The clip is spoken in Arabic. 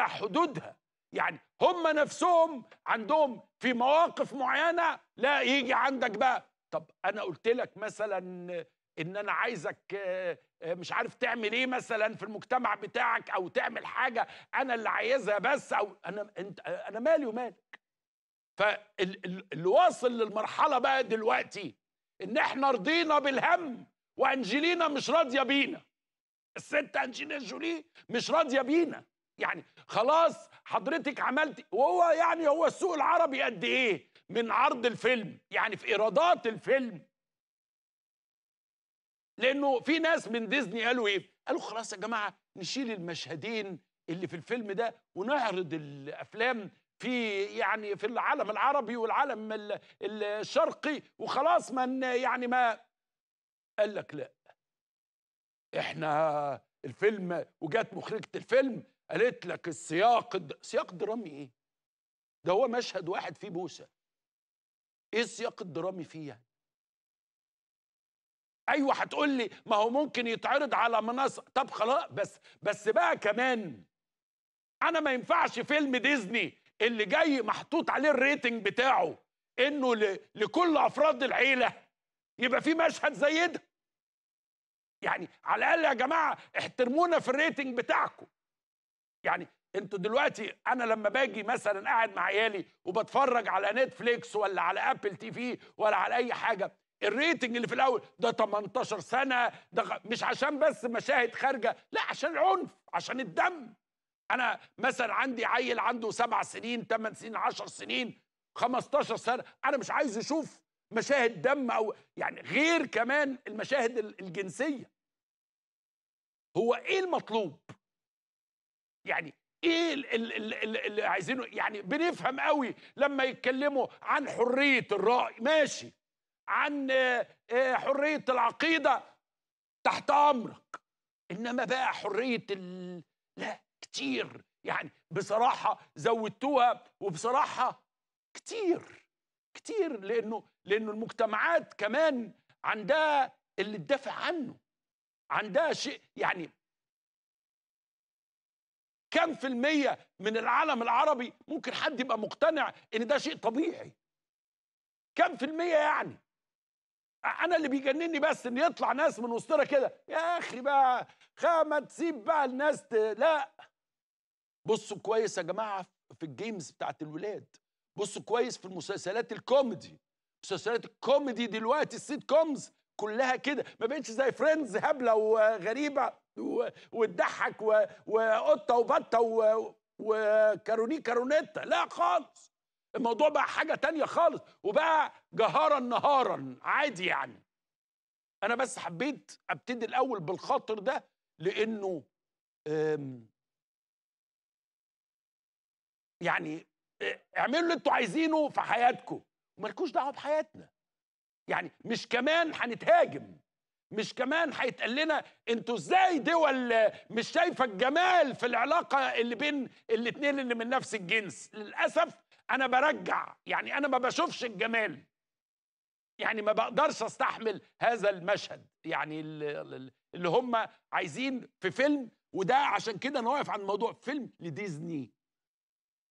حدودها يعني هم نفسهم عندهم في مواقف معينه لا يجي عندك بقى طب انا قلت لك مثلا ان انا عايزك آه، مش عارف تعمل ايه مثلا في المجتمع بتاعك او تعمل حاجه انا اللي عايزها بس او انا انت آه، انا مالي ومالك فاللي واصل للمرحله بقى دلوقتي ان احنا رضينا بالهم وانجلينا مش راضيه بينا الست انجلينا جولي مش راضيه بينا يعني خلاص حضرتك عملت وهو يعني هو السوق العربي قد ايه من عرض الفيلم يعني في ايرادات الفيلم لانه في ناس من ديزني قالوا ايه قالوا خلاص يا جماعه نشيل المشهدين اللي في الفيلم ده ونعرض الافلام في يعني في العالم العربي والعالم الشرقي وخلاص من يعني ما قال لك لا احنا الفيلم وجات مخرجة الفيلم قالت لك السياق الد... سياق درامي ايه ده هو مشهد واحد فيه بوسه ايه السياق الدرامي فيه يعني ايوه هتقول لي ما هو ممكن يتعرض على منصه طب خلاص بس بس بقى كمان انا ما ينفعش فيلم ديزني اللي جاي محطوط عليه الريتنج بتاعه انه ل... لكل افراد العيله يبقى في مشهد زي ده يعني على الاقل يا جماعه احترمونا في الريتنج بتاعكم يعني انتوا دلوقتي انا لما باجي مثلا قاعد مع عيالي وبتفرج على نتفليكس ولا على ابل تي في ولا على اي حاجه الريتنج اللي في الاول ده 18 سنه ده مش عشان بس مشاهد خارجه لا عشان العنف عشان الدم انا مثلا عندي عيل عنده سبع سنين ثمان سنين 10 سنين 15 سنه انا مش عايز اشوف مشاهد دم او يعني غير كمان المشاهد الجنسيه هو ايه المطلوب يعني ايه اللي, عايزينه يعني بنفهم قوي لما يتكلموا عن حريه الراي ماشي عن آه، آه، حريه العقيده تحت امرك انما بقى حريه ال... لا كتير يعني بصراحه زودتوها وبصراحه كتير كتير لانه لانه المجتمعات كمان عندها اللي تدافع عنه عندها شيء يعني كم في المية من العالم العربي ممكن حد يبقى مقتنع ان ده شيء طبيعي كم في المية يعني انا اللي بيجنني بس ان يطلع ناس من وسطنا كده يا اخي بقى ما تسيب بقى الناس ت... لا بصوا كويس يا جماعه في الجيمز بتاعت الولاد بصوا كويس في المسلسلات الكوميدي مسلسلات الكوميدي دلوقتي السيت كومز كلها كده ما بقتش زي فريندز هبله وغريبه وتضحك وقطه وبطه وكاروني كارونيتا لا خالص الموضوع بقى حاجه تانية خالص وبقى جهارا نهارا عادي يعني انا بس حبيت ابتدي الاول بالخاطر ده لانه يعني آه، اعملوا اللي انتوا عايزينه في حياتكم مالكوش دعوه بحياتنا يعني مش كمان هنتهاجم مش كمان هيتقال لنا انتوا ازاي دول مش شايفه الجمال في العلاقه اللي بين الاثنين اللي من نفس الجنس للاسف انا برجع يعني انا ما بشوفش الجمال يعني ما بقدرش استحمل هذا المشهد يعني اللي هم عايزين في فيلم وده عشان كده انا واقف عن موضوع فيلم لديزني